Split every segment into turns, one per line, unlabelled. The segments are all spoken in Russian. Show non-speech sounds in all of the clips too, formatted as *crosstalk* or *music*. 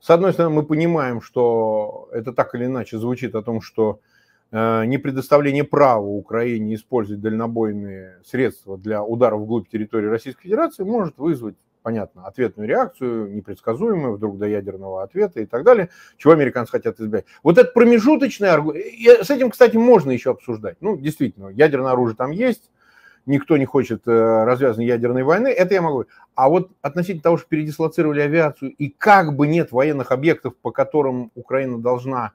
С одной стороны, мы понимаем, что это так или иначе звучит о том, что э, не предоставление права Украине использовать дальнобойные средства для ударов вглубь территории Российской Федерации может вызвать, понятно, ответную реакцию, непредсказуемую, вдруг до ядерного ответа и так далее, чего американцы хотят избежать. Вот этот промежуточный аргумент, э, с этим, кстати, можно еще обсуждать. Ну, действительно, ядерное оружие там есть, никто не хочет э, развязанной ядерной войны, это я могу. А вот относительно того, что передислоцировали авиацию, и как бы нет военных объектов, по которым Украина должна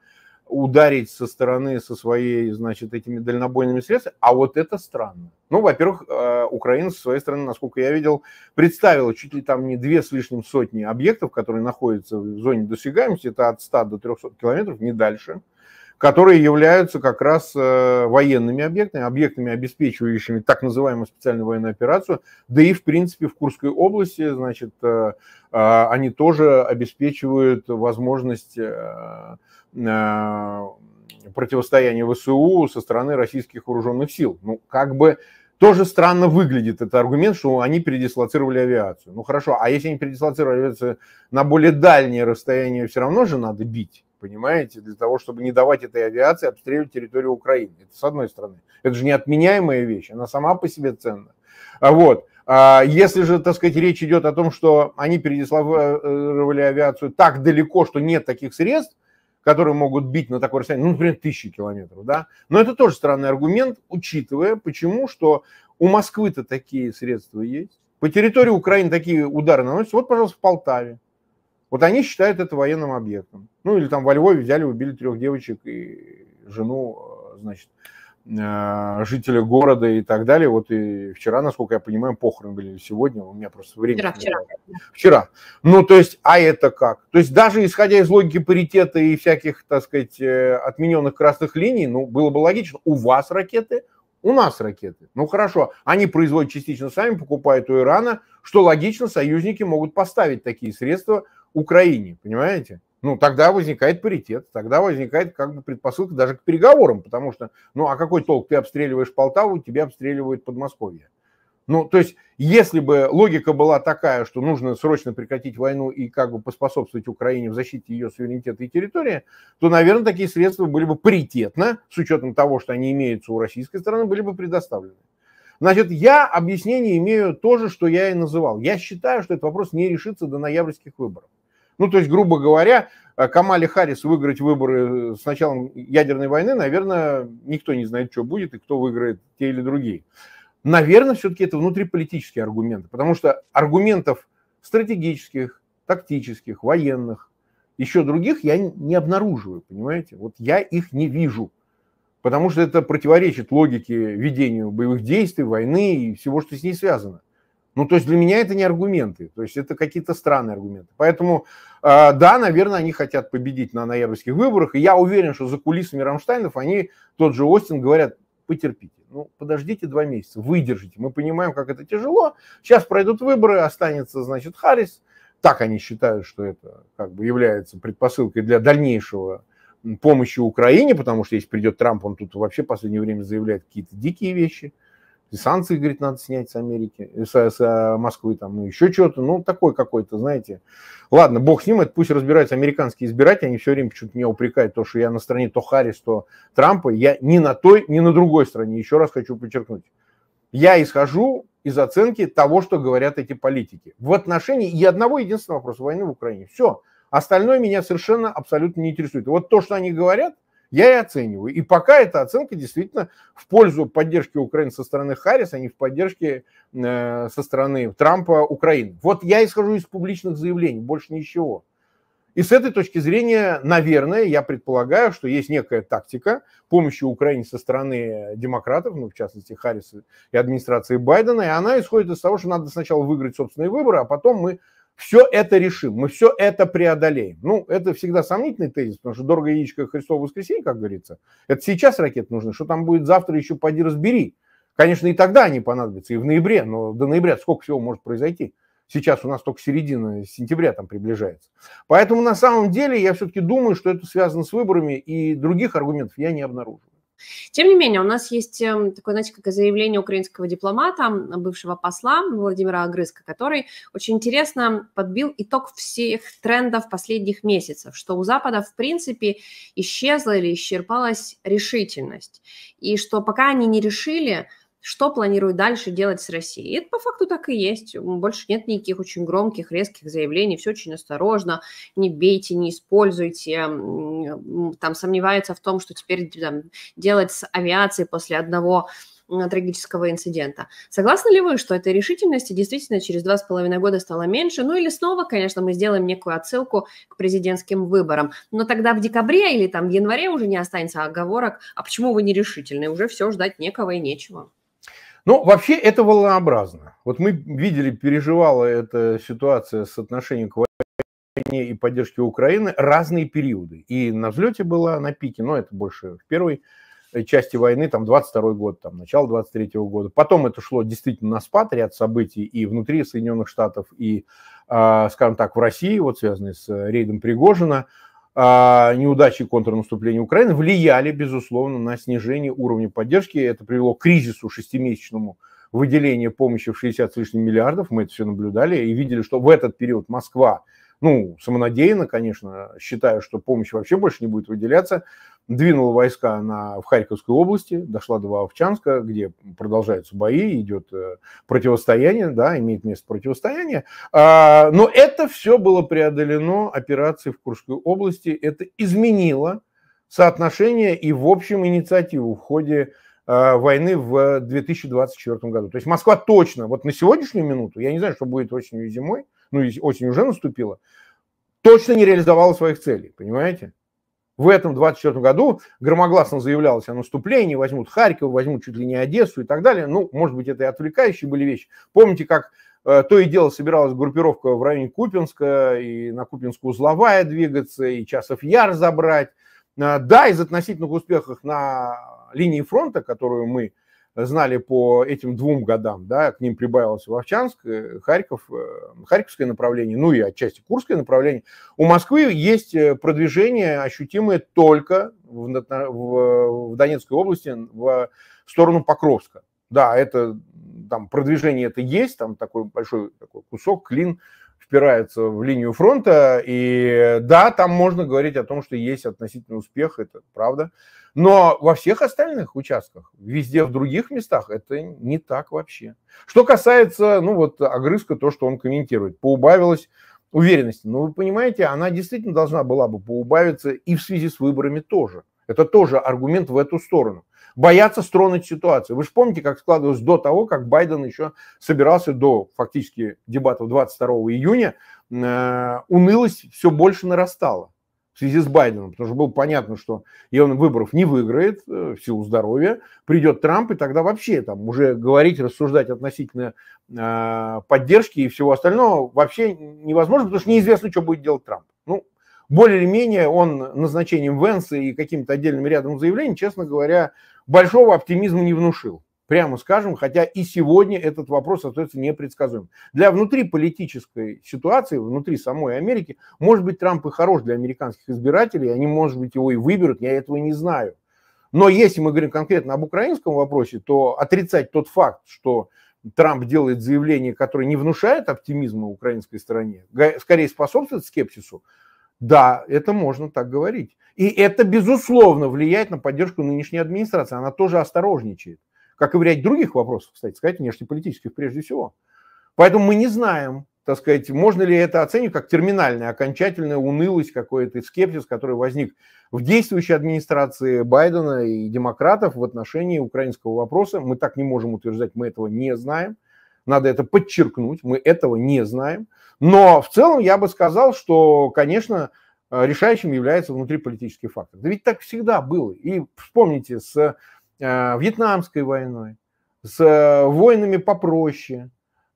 ударить со стороны со своей, значит, этими дальнобойными средствами, а вот это странно. Ну, во-первых, э, Украина со своей стороны, насколько я видел, представила чуть ли там не две с лишним сотни объектов, которые находятся в зоне досягаемости, это от 100 до 300 километров, не дальше которые являются как раз э, военными объектами, объектами, обеспечивающими так называемую специальную военную операцию, да и, в принципе, в Курской области, значит, э, э, они тоже обеспечивают возможность противостояния ВСУ со стороны российских вооруженных сил. Ну, как бы тоже странно выглядит этот аргумент, что они передислоцировали авиацию. Ну хорошо, а если они передислоцировали авиацию на более дальние расстояния, все равно же надо бить понимаете, для того, чтобы не давать этой авиации обстреливать территорию Украины. Это с одной стороны. Это же неотменяемая вещь, она сама по себе ценна. А Вот. А если же, так сказать, речь идет о том, что они передислоцировали авиацию так далеко, что нет таких средств, которые могут бить на такое расстояние, ну, например, тысячи километров, да. Но это тоже странный аргумент, учитывая, почему, что у Москвы-то такие средства есть, по территории Украины такие удары наносятся. Вот, пожалуйста, в Полтаве. Вот они считают это военным объектом. Ну или там во Львове взяли, убили трех девочек и жену, э, значит, э, жителя города и так далее. Вот и вчера, насколько я понимаю, похороны были сегодня, у меня просто время. Вчера, вчера. Вчера. Ну, то есть, а это как? То есть, даже исходя из логики паритета и всяких, так сказать, э, отмененных красных линий, ну, было бы логично, у вас ракеты, у нас ракеты. Ну, хорошо, они производят частично сами, покупают у Ирана, что логично, союзники могут поставить такие средства Украине, понимаете? Ну, тогда возникает паритет, тогда возникает как бы предпосылка даже к переговорам, потому что, ну, а какой толк? Ты обстреливаешь Полтаву, тебя обстреливают Подмосковье. Ну, то есть, если бы логика была такая, что нужно срочно прекратить войну и как бы поспособствовать Украине в защите ее суверенитета и территории, то, наверное, такие средства были бы паритетно, с учетом того, что они имеются у российской стороны, были бы предоставлены. Значит, я объяснение имею тоже, что я и называл. Я считаю, что этот вопрос не решится до ноябрьских выборов. Ну, то есть, грубо говоря, э, Камале Харрис выиграть выборы э, с началом ядерной войны, наверное, никто не знает, что будет и кто выиграет те или другие. Наверное, все-таки это внутриполитические аргументы, потому что аргументов стратегических, тактических, военных, еще других я не обнаруживаю, понимаете? Вот я их не вижу, потому что это противоречит логике ведению боевых действий, войны и всего, что с ней связано. Ну, то есть для меня это не аргументы, то есть это какие-то странные аргументы. Поэтому, а, да, наверное, они хотят победить на ноябрьских выборах, и я уверен, что за кулисами Рамштайнов они, тот же Остин, говорят, потерпите, ну, подождите два месяца, выдержите. Мы понимаем, как это тяжело. Сейчас пройдут выборы, останется, значит, Харрис. Так они считают, что это как бы является предпосылкой для дальнейшего помощи Украине, потому что если придет Трамп, он тут вообще в последнее время заявляет какие-то дикие вещи – и санкции, говорит, надо снять с Америки, э, с, с э, Москвы, там, ну, еще что-то, ну, такой какой-то, знаете. Ладно, бог с ним, это пусть разбираются американские избиратели, они все время почему-то меня упрекают, то, что я на стороне то Харрис, то Трампа, я ни на той, ни на другой стороне, еще раз хочу подчеркнуть. Я исхожу из оценки того, что говорят эти политики. В отношении и одного единственного вопроса войны в Украине. Все. Остальное меня совершенно абсолютно не интересует. вот то, что они говорят, я и оцениваю. И пока эта оценка действительно в пользу поддержки Украины со стороны Харрис, а не в поддержке э, со стороны Трампа Украины. Вот я исхожу из публичных заявлений, больше ничего. И с этой точки зрения, наверное, я предполагаю, что есть некая тактика помощи Украине со стороны демократов, ну, в частности, Харриса и администрации Байдена, и она исходит из того, что надо сначала выиграть собственные выборы, а потом мы все это решим, мы все это преодолеем. Ну, это всегда сомнительный тезис, потому что дорого яичко Христово воскресенье, как говорится. Это сейчас ракеты нужны, что там будет завтра, еще пойди разбери. Конечно, и тогда они понадобятся, и в ноябре, но до ноября сколько всего может произойти. Сейчас у нас только середина сентября там приближается. Поэтому на самом деле я все-таки думаю, что это связано с выборами, и других аргументов я не обнаружил.
Тем не менее, у нас есть эм, такое, знаете, как заявление украинского дипломата, бывшего посла Владимира Агрызка, который очень интересно подбил итог всех трендов последних месяцев, что у Запада, в принципе, исчезла или исчерпалась решительность, и что пока они не решили, что планируют дальше делать с Россией. И это по факту так и есть. Больше нет никаких очень громких, резких заявлений. Все очень осторожно. Не бейте, не используйте. Там сомневается в том, что теперь там, делать с авиацией после одного трагического инцидента. Согласны ли вы, что этой решительности действительно через два с половиной года стало меньше? Ну или снова, конечно, мы сделаем некую отсылку к президентским выборам. Но тогда в декабре или там в январе уже не останется оговорок, а почему вы нерешительны? Уже все ждать некого и нечего.
Ну, вообще это волнообразно. Вот мы видели, переживала эта ситуация с отношением к войне и поддержке Украины разные периоды. И на взлете была, на пике, но это больше в первой э, части войны, там, 22 год, там, начало 23 -го года. Потом это шло действительно на спад, ряд событий и внутри Соединенных Штатов, и, а, скажем так, в России, вот связанные с э, рейдом Пригожина, а, неудачи контрнаступления Украины влияли, безусловно, на снижение уровня поддержки. Это привело к кризису шестимесячному выделения помощи в 60 с лишним миллиардов. Мы это все наблюдали и видели, что в этот период Москва, ну, самонадеянно, конечно, считая, что помощь вообще больше не будет выделяться, двинула войска на, в Харьковской области, дошла до Вовчанска, где продолжаются бои, идет э, противостояние, да, имеет место противостояние. А, но это все было преодолено операцией в Курской области. Это изменило соотношение и, в общем, инициативу в ходе э, войны в 2024 году. То есть Москва точно, вот на сегодняшнюю минуту, я не знаю, что будет осенью и зимой, ну, осень уже наступила, точно не реализовала своих целей, понимаете? В этом 24 году громогласно заявлялось о наступлении, возьмут Харьков, возьмут чуть ли не Одессу и так далее. Ну, может быть, это и отвлекающие были вещи. Помните, как э, то и дело собиралась группировка в районе Купинска, и на Купинскую узловая двигаться, и Часов Яр забрать. Э, да, из относительных успехов на линии фронта, которую мы знали по этим двум годам, да, к ним прибавилось Вовчанск, э, Харьков, э, Харьковское направление, ну и отчасти Курское направление. У Москвы есть э, продвижение, ощутимое только в, в, в Донецкой области в сторону Покровска. Да, это там продвижение это есть, там такой большой такой кусок, клин, впирается в линию фронта. И да, там можно говорить о том, что есть относительный успех, это правда. Но во всех остальных участках, везде в других местах, это не так вообще. Что касается, ну вот, огрызка, то, что он комментирует, поубавилась уверенности. Но ну, вы понимаете, она действительно должна была бы поубавиться и в связи с выборами тоже. Это тоже аргумент в эту сторону боятся стронуть ситуацию. Вы же помните, как складывалось до того, как Байден еще собирался до фактически дебатов 22 июня, э, унылость все больше нарастала в связи с Байденом, потому что было понятно, что и он выборов не выиграет э, в силу здоровья, придет Трамп, и тогда вообще там уже говорить, рассуждать относительно э, поддержки и всего остального вообще невозможно, потому что неизвестно, что будет делать Трамп. Ну, более или менее он назначением Венса и каким-то отдельным рядом заявлений, честно говоря, большого оптимизма не внушил. Прямо скажем, хотя и сегодня этот вопрос остается непредсказуемым. Для внутриполитической ситуации, внутри самой Америки, может быть, Трамп и хорош для американских избирателей, они, может быть, его и выберут, я этого не знаю. Но если мы говорим конкретно об украинском вопросе, то отрицать тот факт, что Трамп делает заявление, которое не внушает оптимизма украинской стране, скорее способствует скепсису, да, это можно так говорить. И это, безусловно, влияет на поддержку нынешней администрации. Она тоже осторожничает. Как и в ряде других вопросов, кстати сказать, внешнеполитических прежде всего. Поэтому мы не знаем, так сказать, можно ли это оценить как терминальная, окончательная унылость, какой-то скепсис, который возник в действующей администрации Байдена и демократов в отношении украинского вопроса. Мы так не можем утверждать, мы этого не знаем. Надо это подчеркнуть, мы этого не знаем. Но в целом я бы сказал, что, конечно, э, решающим является внутриполитический фактор. Да ведь так всегда было. И вспомните с э, Вьетнамской войной, с э, войнами попроще,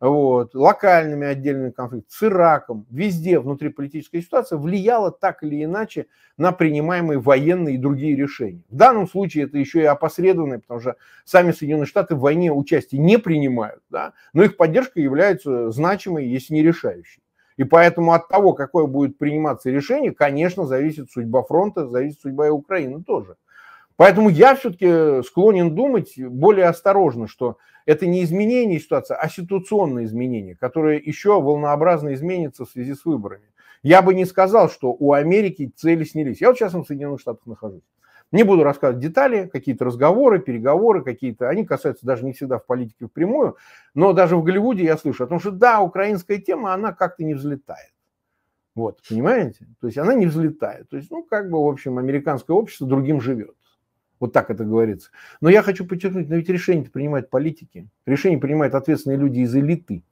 вот, локальными отдельными конфликтами, с Ираком, везде внутриполитическая ситуация влияла так или иначе на принимаемые военные и другие решения. В данном случае это еще и опосредованное, потому что сами Соединенные Штаты в войне участие не принимают, да, но их поддержка является значимой, если не решающей. И поэтому от того, какое будет приниматься решение, конечно, зависит судьба фронта, зависит судьба и Украины тоже. Поэтому я все-таки склонен думать более осторожно, что это не изменение ситуации, а ситуационное изменение, которое еще волнообразно изменится в связи с выборами. Я бы не сказал, что у Америки цели снялись. Я вот сейчас в Соединенных Штатах нахожусь. Не буду рассказывать детали, какие-то разговоры, переговоры какие-то. Они касаются даже не всегда в политике впрямую, но даже в Голливуде я слышу о том, что да, украинская тема, она как-то не взлетает. Вот, понимаете? То есть она не взлетает. То есть, ну, как бы, в общем, американское общество другим живет. Вот так это говорится. Но я хочу подчеркнуть, но ведь решение принимают политики. Решение принимают ответственные люди из элиты,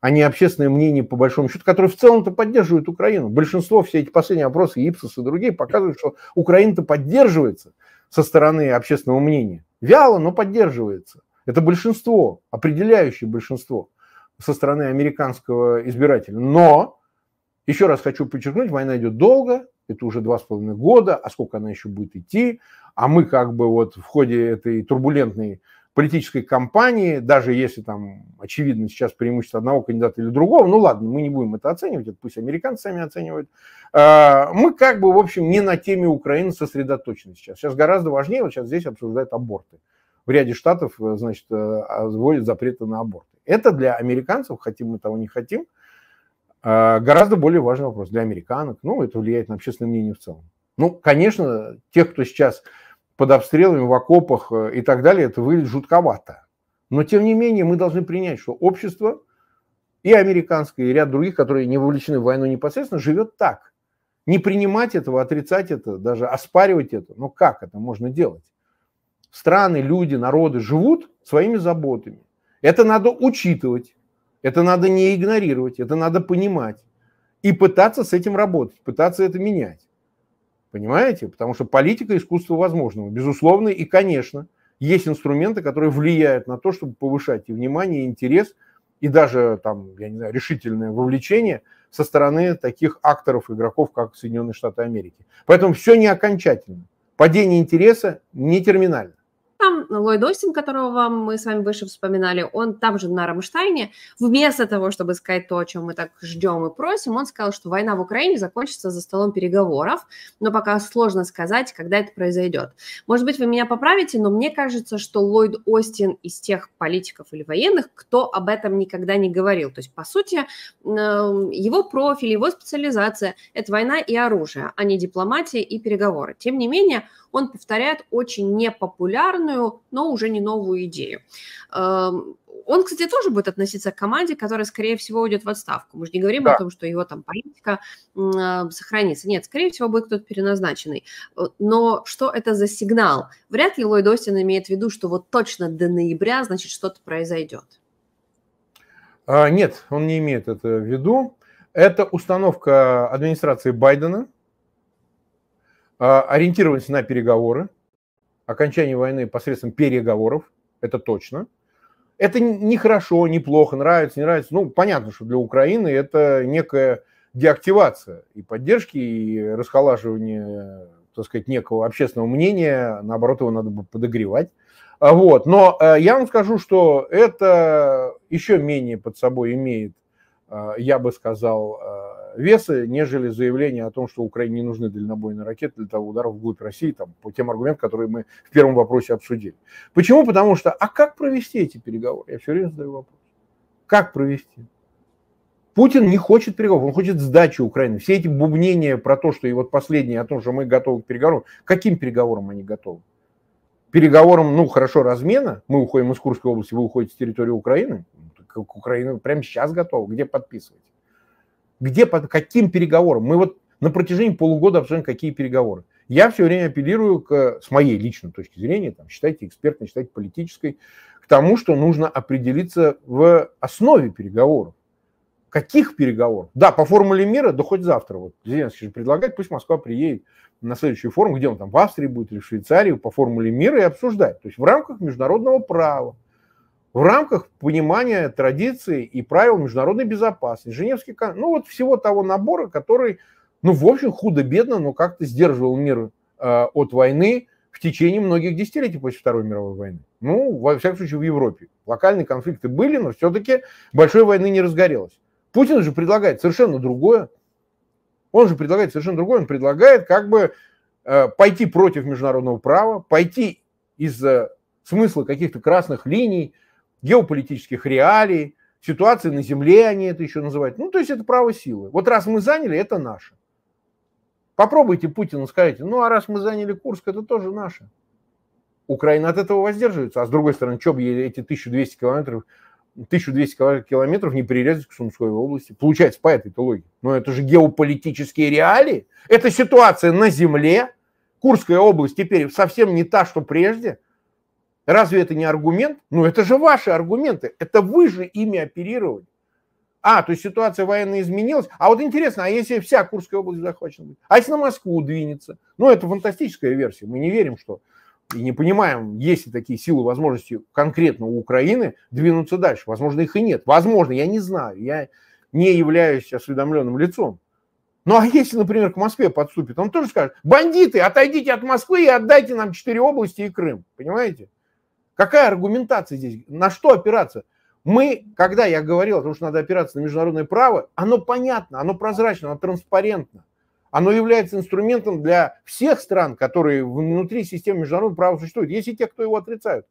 а не общественное мнение, по большому счету, которое в целом-то поддерживает Украину. Большинство, все эти последние опросы, Ипсос и другие, показывают, что Украина-то поддерживается со стороны общественного мнения. Вяло, но поддерживается. Это большинство, определяющее большинство со стороны американского избирателя. Но, еще раз хочу подчеркнуть, война идет долго, это уже два с половиной года, а сколько она еще будет идти, а мы как бы вот в ходе этой турбулентной политической кампании, даже если там очевидно сейчас преимущество одного кандидата или другого, ну ладно, мы не будем это оценивать, это пусть американцы сами оценивают, а, мы как бы, в общем, не на теме Украины сосредоточены сейчас. Сейчас гораздо важнее, вот сейчас здесь обсуждают аборты. В ряде штатов, э, значит, э, вводят запреты на аборты. Это для американцев, хотим мы того не хотим, а, гораздо более важный вопрос. Для американок, ну, это влияет на общественное мнение в целом. Ну, конечно, тех, кто сейчас под обстрелами в окопах э, и так далее, это выглядит жутковато. Но, тем не менее, мы должны принять, что общество и американское, и ряд других, которые не вовлечены в войну непосредственно, живет так. Не принимать этого, отрицать это, даже оспаривать это. но как это можно делать? Страны, люди, народы живут своими заботами. Это надо учитывать, это надо не игнорировать, это надо понимать и пытаться с этим работать, пытаться это менять. Понимаете? Потому что политика – искусство возможного. Безусловно, и, конечно, есть инструменты, которые влияют на то, чтобы повышать и внимание, и интерес, и даже, там, я не знаю, решительное вовлечение со стороны таких акторов, игроков, как Соединенные Штаты Америки. Поэтому все не окончательно. Падение интереса не терминально.
Ллойд Остин, которого вам мы с вами выше вспоминали, он там же на Рамштайне, вместо того, чтобы сказать то, о чем мы так ждем и просим, он сказал, что война в Украине закончится за столом переговоров, но пока сложно сказать, когда это произойдет. Может быть, вы меня поправите, но мне кажется, что Ллойд Остин из тех политиков или военных, кто об этом никогда не говорил. То есть, по сути, эм, его профиль, его специализация – это война и оружие, а не дипломатия и переговоры. Тем не менее, он повторяет очень непопулярную, но уже не новую идею. Эм, он, кстати, тоже будет относиться к команде, которая, скорее всего, уйдет в отставку. Мы же не говорим да. о том, что его там политика э, сохранится. Нет, скорее всего, будет кто-то переназначенный. Э, но что это за сигнал? Вряд ли Ллойд Остин имеет в виду, что вот точно до ноября, значит, что-то произойдет.
А, нет, он не имеет это в виду. Это установка администрации Байдена – а, ориентировались на переговоры, окончание войны посредством переговоров, это точно. Это не хорошо, не плохо, нравится, не нравится. Ну, понятно, что для Украины это некая деактивация и поддержки, и расхолаживание, так сказать, некого общественного мнения. Наоборот, его надо бы подогревать. А, вот. Но э, я вам скажу, что это еще менее под собой имеет, э, я бы сказал, э, веса, нежели заявление о том, что Украине не нужны дальнобойные ракеты для того ударов вглубь России, там, по тем аргументам, которые мы в первом вопросе обсудили. Почему? Потому что, а как провести эти переговоры? Я все время задаю вопрос. Как провести? Путин не хочет переговоров, он хочет сдачи Украины. Все эти бубнения про то, что и вот последние о том, что мы готовы к переговорам, каким переговорам они готовы? Переговорам, ну хорошо, размена, мы уходим из Курской области, вы уходите с территории Украины, ну, Украина прямо сейчас готова, где подписывать? где, под каким переговорам. Мы вот на протяжении полугода обсуждаем, какие переговоры. Я все время апеллирую, к, с моей личной точки зрения, там, считайте экспертной, считайте политической, к тому, что нужно определиться в основе переговоров. Каких переговоров? Да, по формуле мира, да хоть завтра. Вот Зеленский же предлагает, пусть Москва приедет на следующий форум, где он там, в Австрии будет или в Швейцарии, по формуле мира и обсуждать. То есть в рамках международного права в рамках понимания традиций и правил международной безопасности, Женевский ну вот всего того набора, который, ну, в общем, худо-бедно, но как-то сдерживал мир э, от войны в течение многих десятилетий после Второй мировой войны. Ну, во всяком случае, в Европе. Локальные конфликты были, но все-таки большой войны не разгорелось. Путин же предлагает совершенно другое. Он же предлагает совершенно другое. Он предлагает как бы э, пойти против международного права, пойти из за э, смысла каких-то красных линий, геополитических реалий, ситуации на Земле они это еще называют. Ну, то есть это право силы. Вот раз мы заняли, это наше. Попробуйте Путину скажите, ну, а раз мы заняли Курск, это тоже наше. Украина от этого воздерживается. А с другой стороны, что бы эти 1200 километров, 1200 километров не перерезать к Сумской области? Получается, по этой логике. Но это же геополитические реалии. Это ситуация на земле. Курская область теперь совсем не та, что прежде – Разве это не аргумент? Ну, это же ваши аргументы. Это вы же ими оперировали. А, то есть ситуация военная изменилась. А вот интересно, а если вся Курская область захвачена А если на Москву двинется? Ну, это фантастическая версия. Мы не верим, что и не понимаем, есть ли такие силы, возможности конкретно у Украины двинуться дальше. Возможно, их и нет. Возможно, я не знаю. Я не являюсь осведомленным лицом. Ну а если, например, к Москве подступит, он тоже скажет, бандиты, отойдите от Москвы и отдайте нам четыре области и Крым. Понимаете? Какая аргументация здесь? На что опираться? Мы, когда я говорил о том, что надо опираться на международное право, оно понятно, оно прозрачно, оно транспарентно. Оно является инструментом для всех стран, которые внутри системы международного права существуют. Есть и те, кто его отрицают.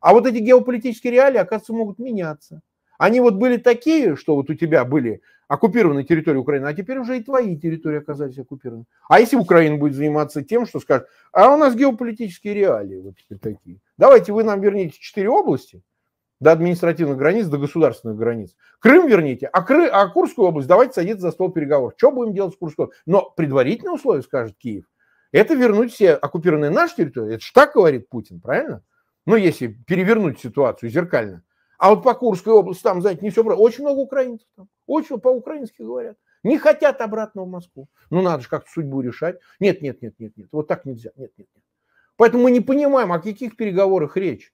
А вот эти геополитические реалии, оказывается, могут меняться. Они вот были такие, что вот у тебя были оккупированной территории Украины, а теперь уже и твои территории оказались оккупированы. А если Украина будет заниматься тем, что скажет, а у нас геополитические реалии вот теперь такие. Давайте вы нам верните четыре области, до административных границ, до государственных границ. Крым верните, а, Кры, а Курскую область давайте садиться за стол переговоров. Что будем делать с Курской? Но предварительные условия скажет Киев, это вернуть все оккупированные наши территории. Это же так говорит Путин, правильно? Ну, если перевернуть ситуацию зеркально. А вот по Курской области там, знаете, не все... Очень много украинцев там. Очень по-украински говорят. Не хотят обратно в Москву. Ну, надо же как-то судьбу решать. Нет, нет, нет, нет, нет. Вот так нельзя. Нет, нет, нет. Поэтому мы не понимаем, о каких переговорах речь.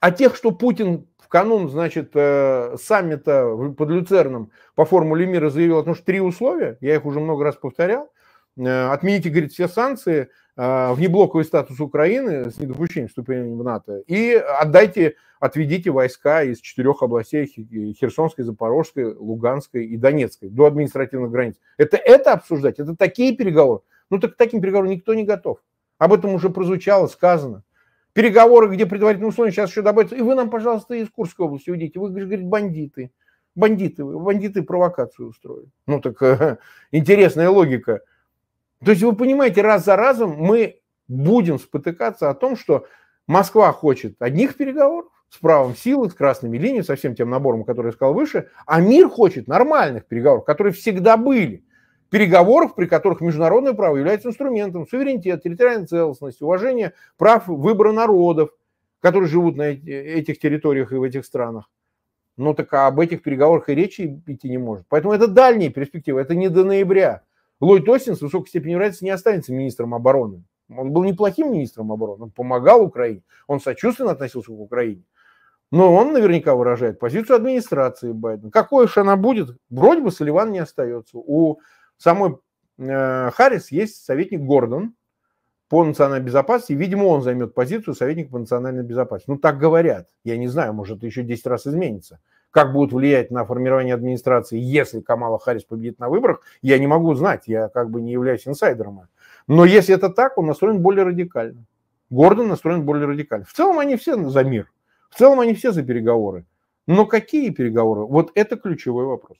О тех, что Путин в канун, значит, э, саммита под Люцерном по формуле мира заявил, потому что три условия, я их уже много раз повторял, Э, отмените, говорит, все санкции, э, внеблоковый статус Украины с недопущением вступления в НАТО и отдайте, отведите войска из четырех областей Херсонской, Запорожской, Луганской и Донецкой до административных границ. Это это обсуждать? Это такие переговоры? Ну так таким переговорам никто не готов. Об этом уже прозвучало, сказано. Переговоры, где предварительные условия, сейчас еще добавится. И вы нам, пожалуйста, из Курской области уйдите. Вы, говорит, бандиты. Бандиты, бандиты провокацию устроили. Ну так э, *laughs* интересная логика. То есть вы понимаете, раз за разом мы будем спотыкаться о том, что Москва хочет одних переговоров с правом силы, с красными линиями, со всем тем набором, который я сказал выше, а мир хочет нормальных переговоров, которые всегда были. Переговоров, при которых международное право является инструментом, суверенитет, территориальная целостность, уважение прав выбора народов, которые живут на этих территориях и в этих странах. Но ну, так об этих переговорах и речи идти не может. Поэтому это дальние перспективы, это не до ноября. Ллойд Остин с высокой степенью вероятности не останется министром обороны. Он был неплохим министром обороны, он помогал Украине, он сочувственно относился к Украине. Но он наверняка выражает позицию администрации Байдена. Какой уж она будет, вроде бы Салливан не остается. У самой э, Харрис есть советник Гордон по национальной безопасности. Видимо, он займет позицию советника по национальной безопасности. Ну, так говорят. Я не знаю, может, еще 10 раз изменится как будут влиять на формирование администрации, если Камала Харрис победит на выборах, я не могу знать, я как бы не являюсь инсайдером. Но если это так, он настроен более радикально. Гордон настроен более радикально. В целом они все за мир, в целом они все за переговоры. Но какие переговоры? Вот это ключевой вопрос.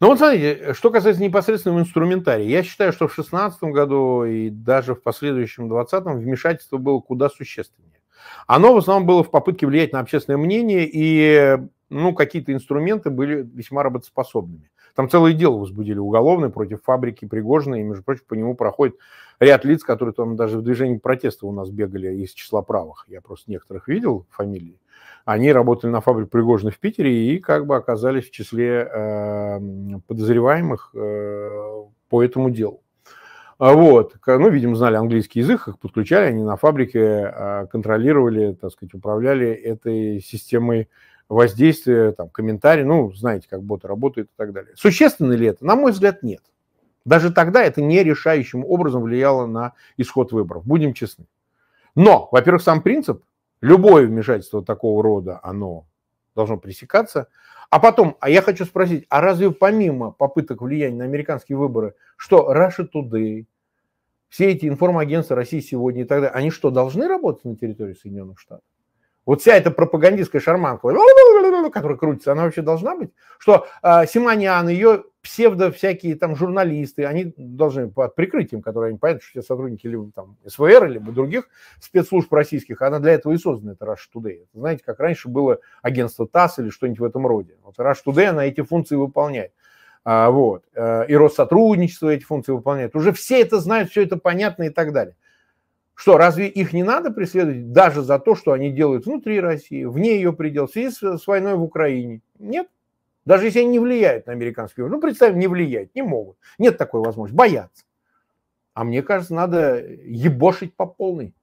Ну вот смотрите, что касается непосредственного инструментария, я считаю, что в 2016 году и даже в последующем 2020 вмешательство было куда существеннее. Оно в основном было в попытке влиять на общественное мнение и ну, какие-то инструменты были весьма работоспособными. Там целое дело возбудили уголовное против фабрики Пригожина, и, между прочим, по нему проходит ряд лиц, которые там даже в движении протеста у нас бегали из числа правых. Я просто некоторых видел фамилии. Они работали на фабрике Пригожина в Питере и как бы оказались в числе э, подозреваемых э, по этому делу. А вот, ну, видимо, знали английский язык, их подключали, они на фабрике э, контролировали, так сказать, управляли этой системой воздействие, там, комментарий, ну, знаете, как боты работают и так далее. Существенно ли это? На мой взгляд, нет. Даже тогда это не решающим образом влияло на исход выборов, будем честны. Но, во-первых, сам принцип, любое вмешательство такого рода, оно должно пресекаться. А потом, а я хочу спросить, а разве помимо попыток влияния на американские выборы, что Russia Today, все эти информагентства России сегодня и так далее, они что, должны работать на территории Соединенных Штатов? Вот вся эта пропагандистская шарманка, которая крутится, она вообще должна быть? Что э, Симонян, ее псевдо всякие там журналисты, они должны под прикрытием, которые они понятно, что все сотрудники либо там СВР, либо других спецслужб российских, она для этого и создана, это Rush Today. знаете, как раньше было агентство ТАСС или что-нибудь в этом роде. Вот Rush Today, она эти функции выполняет. А, вот. Э, и Россотрудничество эти функции выполняет. Уже все это знают, все это понятно и так далее. Что, разве их не надо преследовать даже за то, что они делают внутри России, вне ее предел, в связи с войной в Украине? Нет. Даже если они не влияют на американский выбор. Ну, представим, не влияют, не могут. Нет такой возможности. Боятся. А мне кажется, надо ебошить по полной.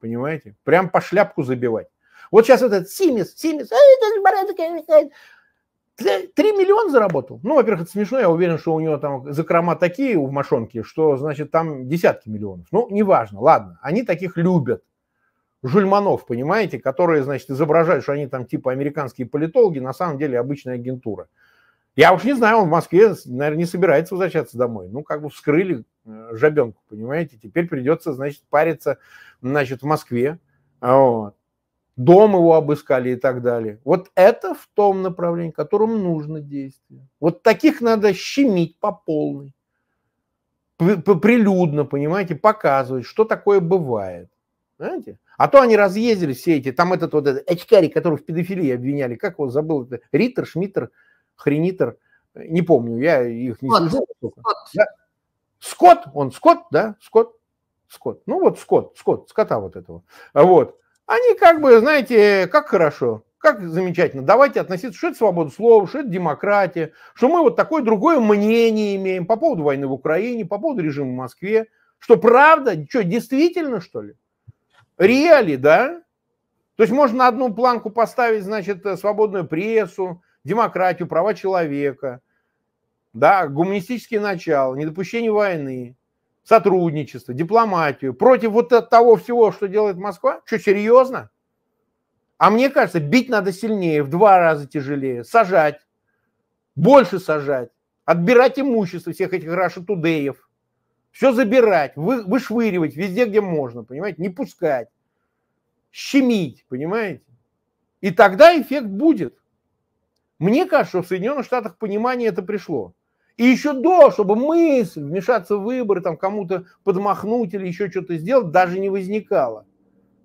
Понимаете? Прям по шляпку забивать. Вот сейчас вот этот Симис, Симис, 3 миллиона заработал. Ну, во-первых, это смешно. Я уверен, что у него там закрома такие у Машонки, что, значит, там десятки миллионов. Ну, неважно, ладно. Они таких любят. Жульманов, понимаете, которые, значит, изображают, что они там типа американские политологи, на самом деле обычная агентура. Я уж не знаю, он в Москве, наверное, не собирается возвращаться домой. Ну, как бы вскрыли э, жабенку, понимаете. Теперь придется, значит, париться, значит, в Москве. Вот дом его обыскали и так далее. Вот это в том направлении, которым нужно действие. Вот таких надо щемить по полной. Прилюдно, понимаете, показывать, что такое бывает. Понимаете? А то они разъездили все эти, там этот вот этот очкарик, которого в педофилии обвиняли, как его забыл, это Риттер, Шмиттер, Хренитер, не помню, я их не Скотт. слышал. Скотт. Да. Скотт, он Скотт, да, Скотт, Скотт. Ну вот Скотт, Скотт, скота вот этого. Вот они как бы, знаете, как хорошо, как замечательно. Давайте относиться, что это свобода слова, что это демократия, что мы вот такое другое мнение имеем по поводу войны в Украине, по поводу режима в Москве. Что правда? Что, действительно, что ли? Реали, да? То есть можно на одну планку поставить, значит, свободную прессу, демократию, права человека, да, гуманистические начала, недопущение войны, сотрудничество, дипломатию, против вот того всего, что делает Москва? Что, серьезно? А мне кажется, бить надо сильнее, в два раза тяжелее, сажать, больше сажать, отбирать имущество всех этих Раша Тудеев, все забирать, вы, вышвыривать везде, где можно, понимаете, не пускать, щемить, понимаете? И тогда эффект будет. Мне кажется, что в Соединенных Штатах понимание это пришло. И еще до, чтобы мысль вмешаться в выборы, там кому-то подмахнуть или еще что-то сделать, даже не возникало.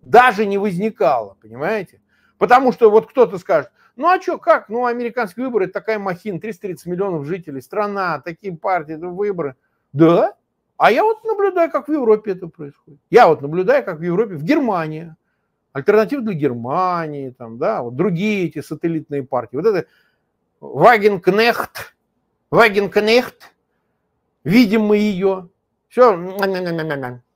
Даже не возникало, понимаете? Потому что вот кто-то скажет, ну а что, как? Ну, американские выборы, это такая махина, 330 миллионов жителей, страна, такие партии, это выборы. Да? А я вот наблюдаю, как в Европе это происходит. Я вот наблюдаю, как в Европе, в Германии. альтернатив для Германии, там, да, вот другие эти сателлитные партии. Вот это Вагенкнехт, Вагенкнехт, видим мы ее, все,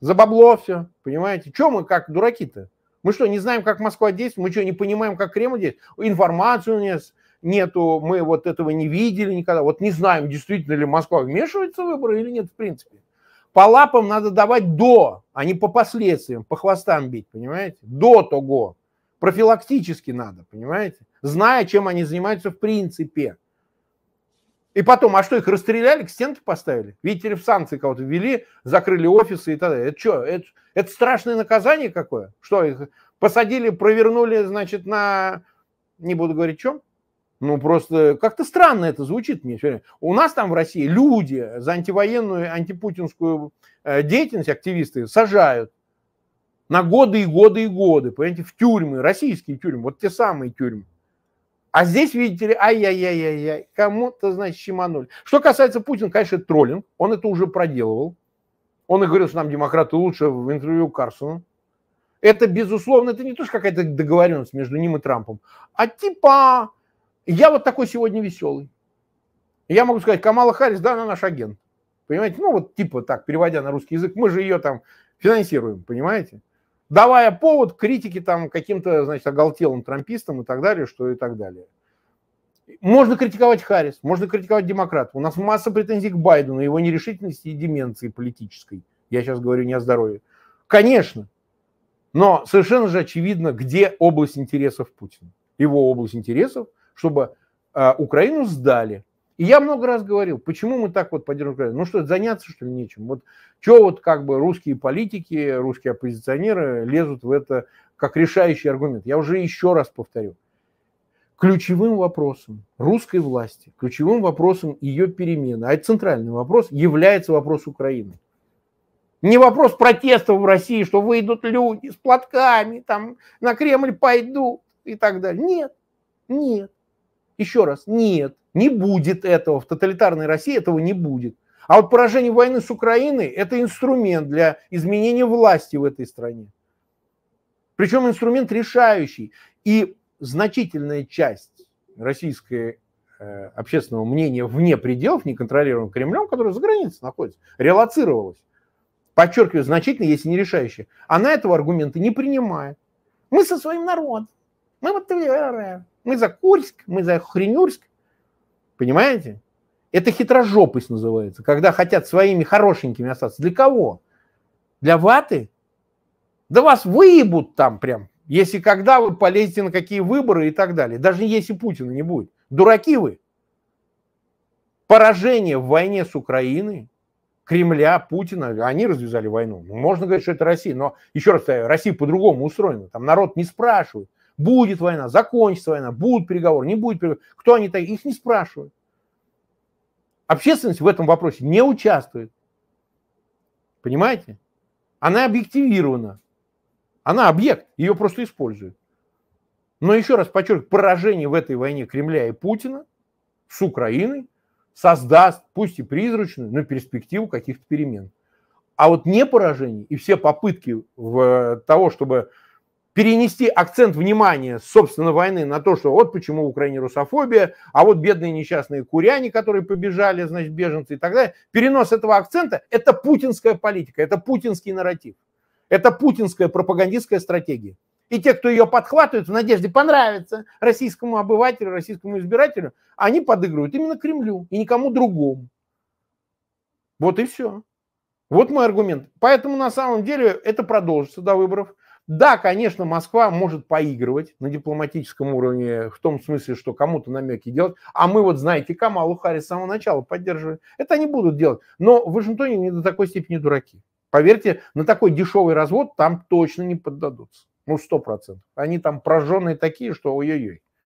за бабло все, понимаете? че мы как дураки-то? Мы что, не знаем, как Москва действует? Мы что, не понимаем, как Кремль действует? Информации у нас нету, мы вот этого не видели никогда. Вот не знаем, действительно ли Москва вмешивается в выборы или нет, в принципе. По лапам надо давать до, а не по последствиям, по хвостам бить, понимаете? До того. Профилактически надо, понимаете? Зная, чем они занимаются в принципе. И потом, а что, их расстреляли, к стенке поставили? Видите ли, в санкции кого-то ввели, закрыли офисы и так далее. Это что, это, это страшное наказание какое? Что, их посадили, провернули, значит, на... Не буду говорить, чем? Ну, просто как-то странно это звучит мне. У нас там в России люди за антивоенную, антипутинскую э, деятельность, активисты, сажают на годы и годы и годы, понимаете, в тюрьмы, российские тюрьмы, вот те самые тюрьмы. А здесь, видите ли, ай-яй-яй-яй-яй, кому-то, значит, щеманули. Что касается Путина, конечно, это троллинг. Он это уже проделывал. Он и говорил, что нам демократы лучше в интервью Карсону. Это, безусловно, это не то, что какая-то договоренность между ним и Трампом, а типа я вот такой сегодня веселый. Я могу сказать, Камала Харрис, да, она наш агент. Понимаете? Ну, вот типа так, переводя на русский язык, мы же ее там финансируем, понимаете? давая повод критике там каким-то, значит, оголтелым трампистам и так далее, что и так далее. Можно критиковать Харрис, можно критиковать демократов. У нас масса претензий к Байдену, его нерешительности и деменции политической. Я сейчас говорю не о здоровье. Конечно. Но совершенно же очевидно, где область интересов Путина. Его область интересов, чтобы э, Украину сдали, и я много раз говорил, почему мы так вот поддерживаем Ну что, заняться, что ли, нечем? Вот что вот как бы русские политики, русские оппозиционеры лезут в это как решающий аргумент? Я уже еще раз повторю. Ключевым вопросом русской власти, ключевым вопросом ее перемены, а это центральный вопрос, является вопрос Украины. Не вопрос протестов в России, что выйдут люди с платками, там на Кремль пойду и так далее. Нет, нет. Еще раз, нет. Не будет этого. В тоталитарной России этого не будет. А вот поражение войны с Украиной – это инструмент для изменения власти в этой стране. Причем инструмент решающий. И значительная часть российской э, общественного мнения вне пределов, неконтролируемого Кремлем, который за границей находится, релацировалась. Подчеркиваю, значительно, если не решающая. Она этого аргумента не принимает. Мы со своим народом. Мы вот мы за Курск, мы за Хренюрск, Понимаете? Это хитрожопость называется, когда хотят своими хорошенькими остаться. Для кого? Для ваты? Да вас выебут там прям, если когда вы полезете на какие выборы и так далее. Даже если Путина не будет. Дураки вы. Поражение в войне с Украиной, Кремля, Путина, они развязали войну. Можно говорить, что это Россия, но еще раз повторяю, Россия по-другому устроена. Там народ не спрашивает. Будет война, закончится война, будут переговоры, не будет переговоры. Кто они такие? Их не спрашивают. Общественность в этом вопросе не участвует. Понимаете? Она объективирована. Она объект, ее просто используют. Но еще раз подчеркиваю, поражение в этой войне Кремля и Путина с Украиной создаст, пусть и призрачную, но перспективу каких-то перемен. А вот не поражение и все попытки в э, того, чтобы перенести акцент внимания, собственно, войны на то, что вот почему в Украине русофобия, а вот бедные несчастные куряне, которые побежали, значит, беженцы и так далее. Перенос этого акцента – это путинская политика, это путинский нарратив, это путинская пропагандистская стратегия. И те, кто ее подхватывает в надежде понравиться российскому обывателю, российскому избирателю, они подыгрывают именно Кремлю и никому другому. Вот и все. Вот мой аргумент. Поэтому на самом деле это продолжится до выборов. Да, конечно, Москва может поигрывать на дипломатическом уровне, в том смысле, что кому-то намеки делать. А мы вот, знаете, Камалу Харрис с самого начала поддерживали. Это они будут делать. Но в Вашингтоне не до такой степени дураки. Поверьте, на такой дешевый развод там точно не поддадутся. Ну, сто процентов. Они там прожженные такие, что ой-ой-ой.